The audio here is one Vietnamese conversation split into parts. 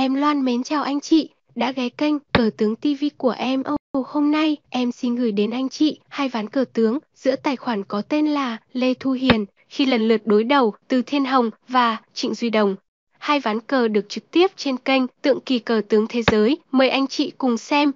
Em Loan mến chào anh chị, đã ghé kênh Cờ tướng TV của em. Ô, hôm nay em xin gửi đến anh chị hai ván cờ tướng giữa tài khoản có tên là Lê Thu Hiền khi lần lượt đối đầu từ Thiên Hồng và Trịnh Duy Đồng. Hai ván cờ được trực tiếp trên kênh Tượng kỳ cờ tướng thế giới. Mời anh chị cùng xem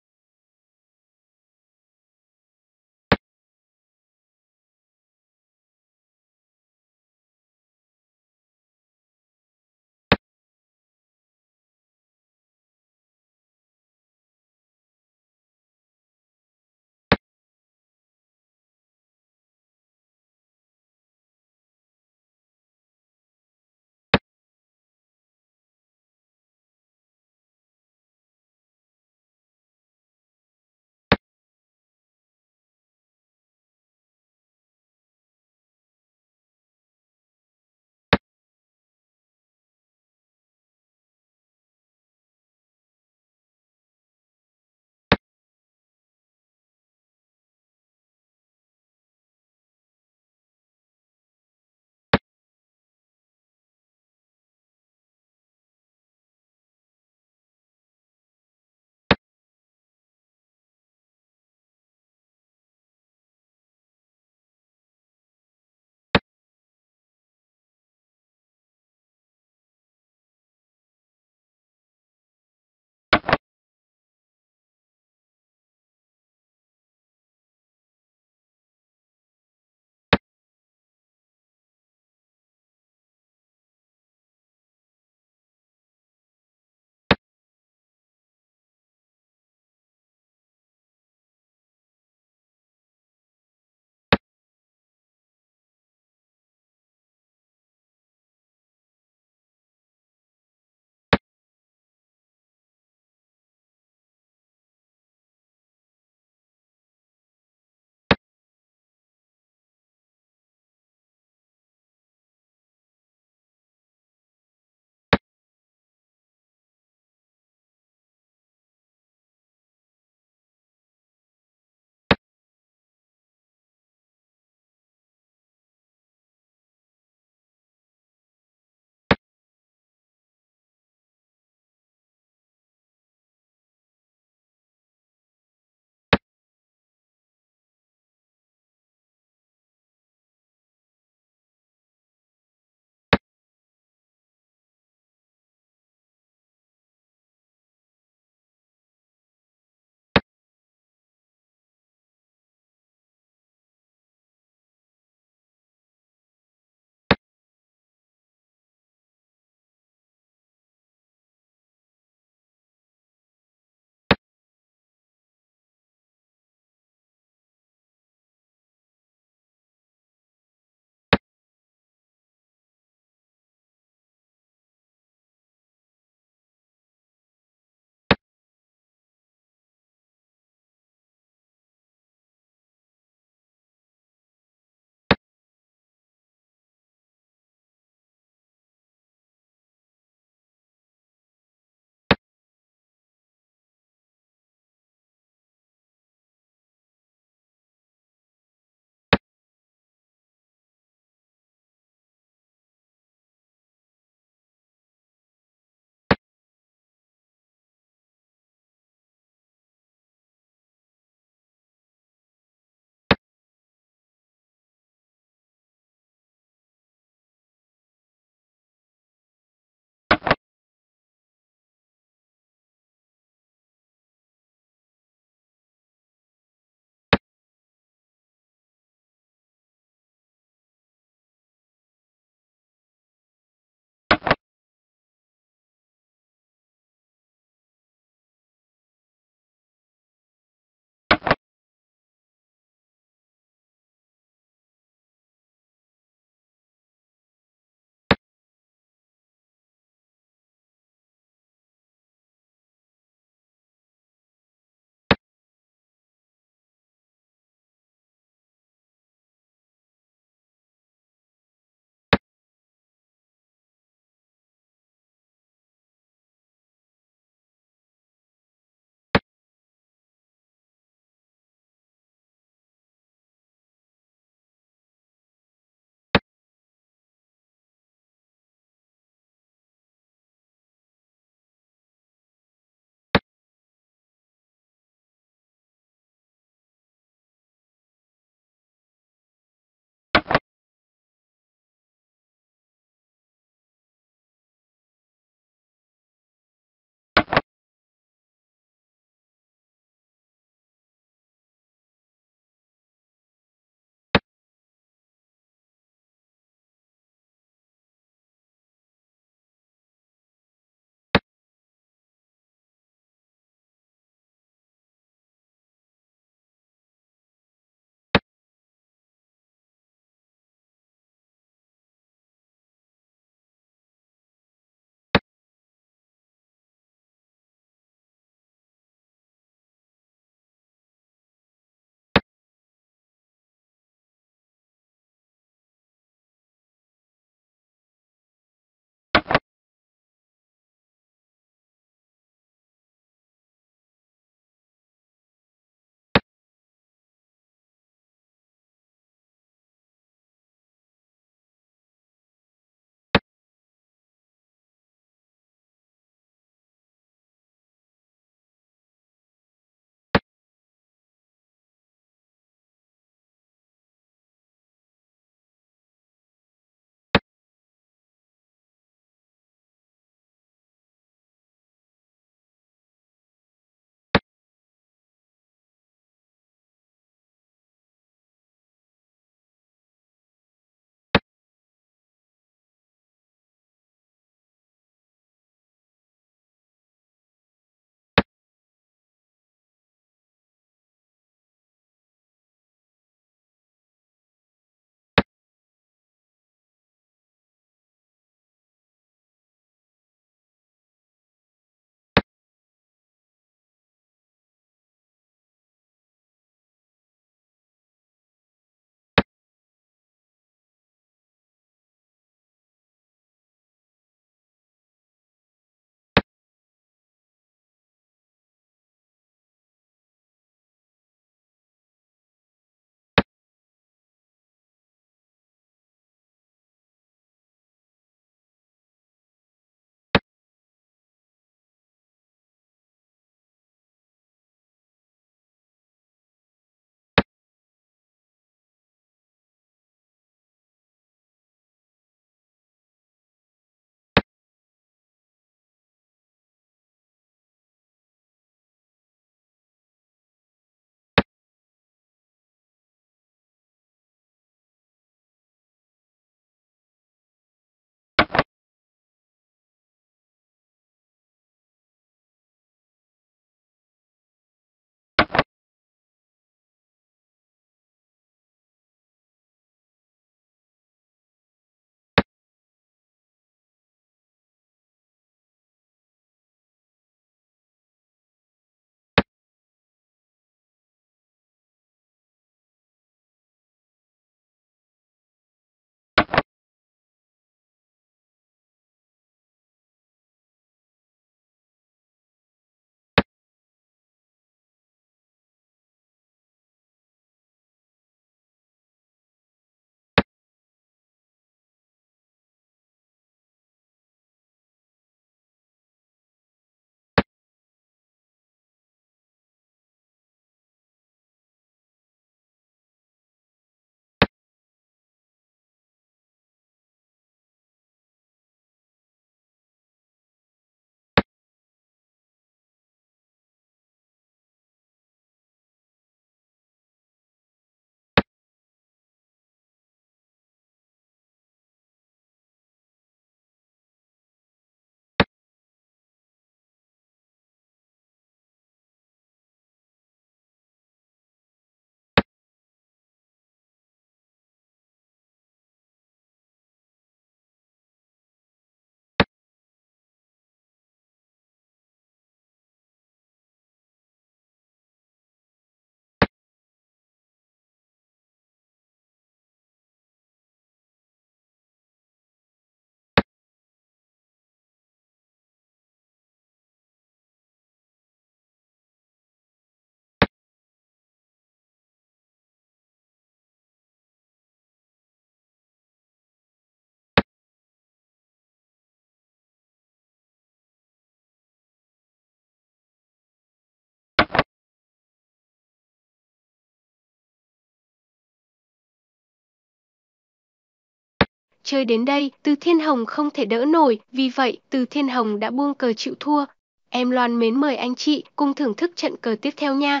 Chơi đến đây, Từ Thiên Hồng không thể đỡ nổi, vì vậy, Từ Thiên Hồng đã buông cờ chịu thua. Em Loan mến mời anh chị cùng thưởng thức trận cờ tiếp theo nha.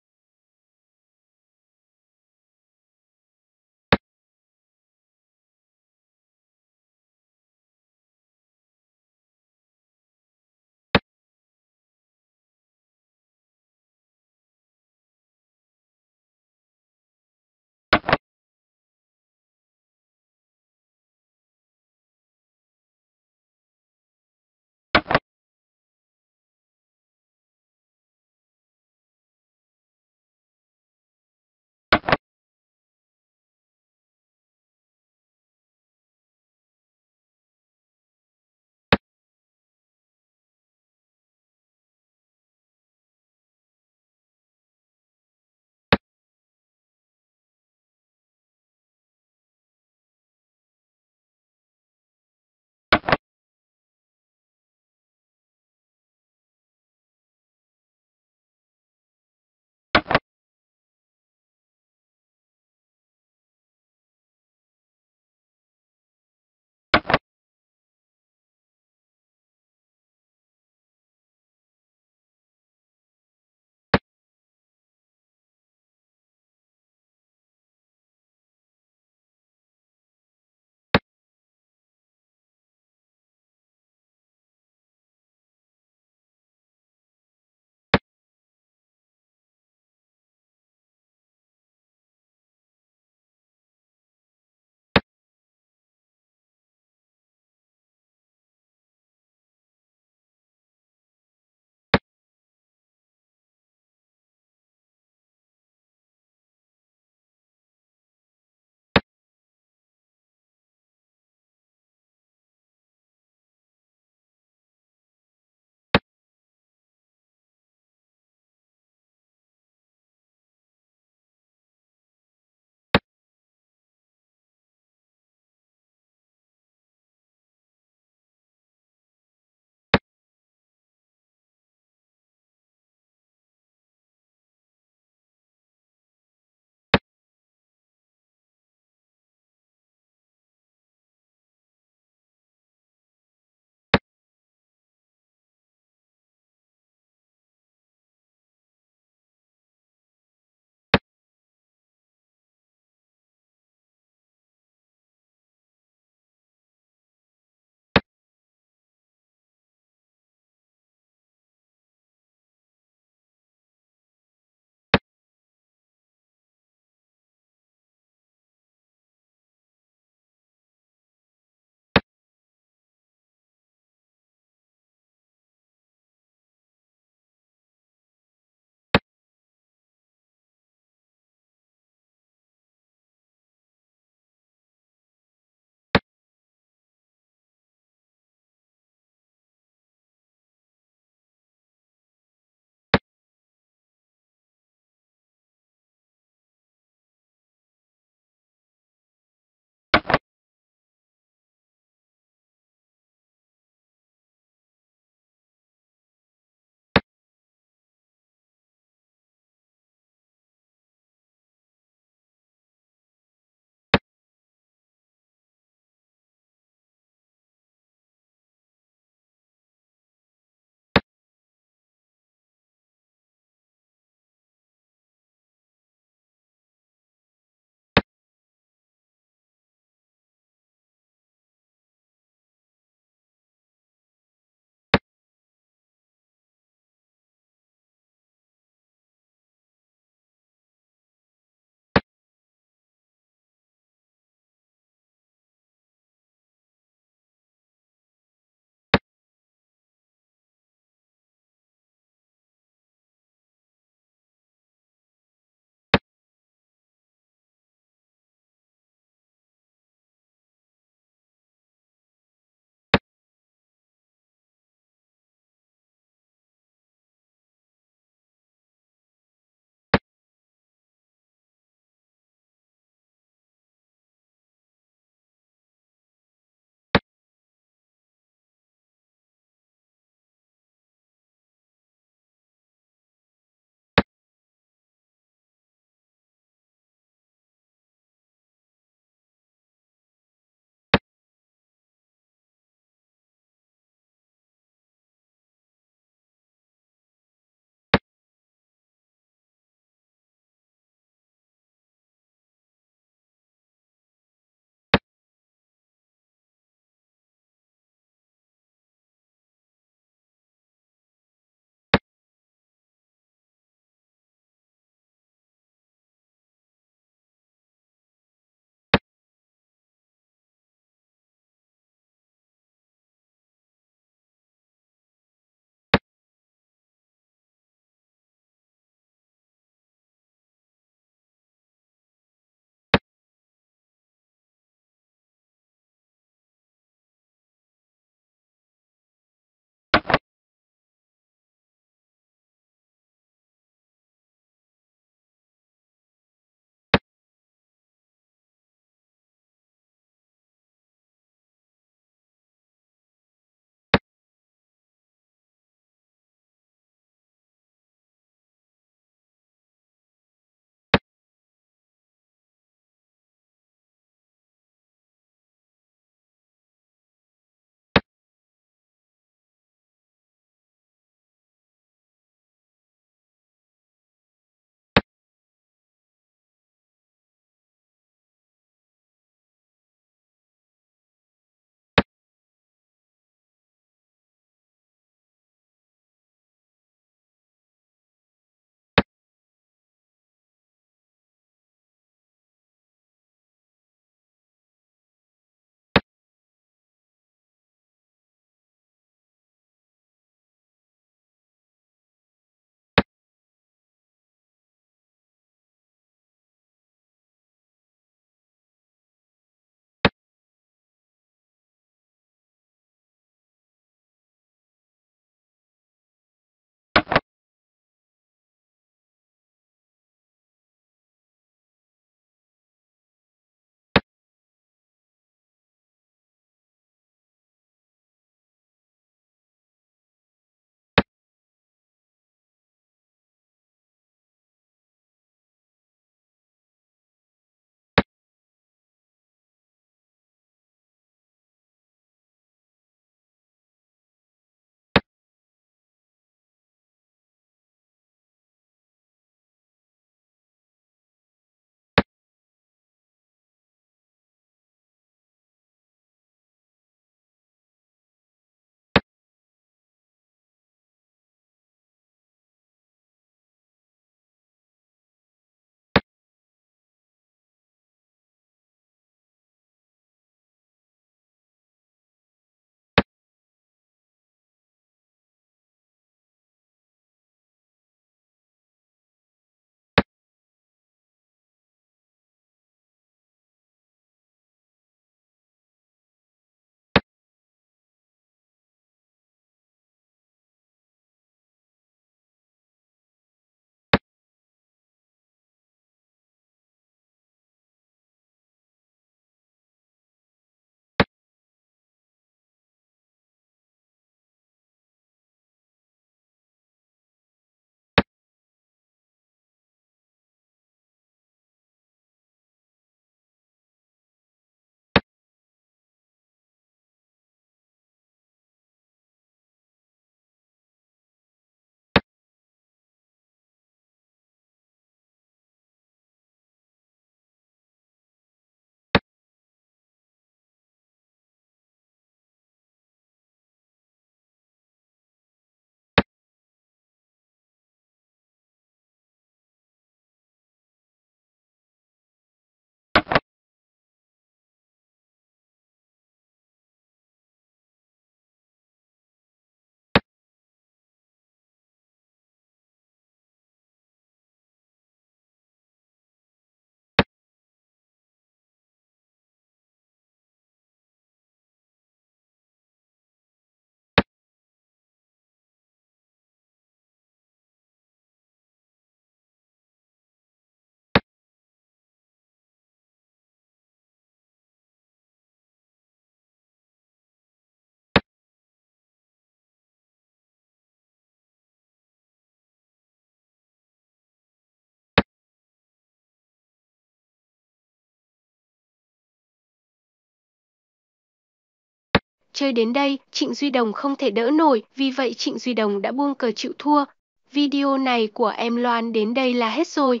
Chơi đến đây, Trịnh Duy Đồng không thể đỡ nổi, vì vậy Trịnh Duy Đồng đã buông cờ chịu thua. Video này của em Loan đến đây là hết rồi.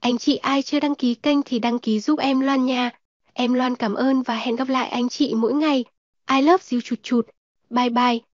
Anh chị ai chưa đăng ký kênh thì đăng ký giúp em Loan nha. Em Loan cảm ơn và hẹn gặp lại anh chị mỗi ngày. I love you chụt chụt. Bye bye.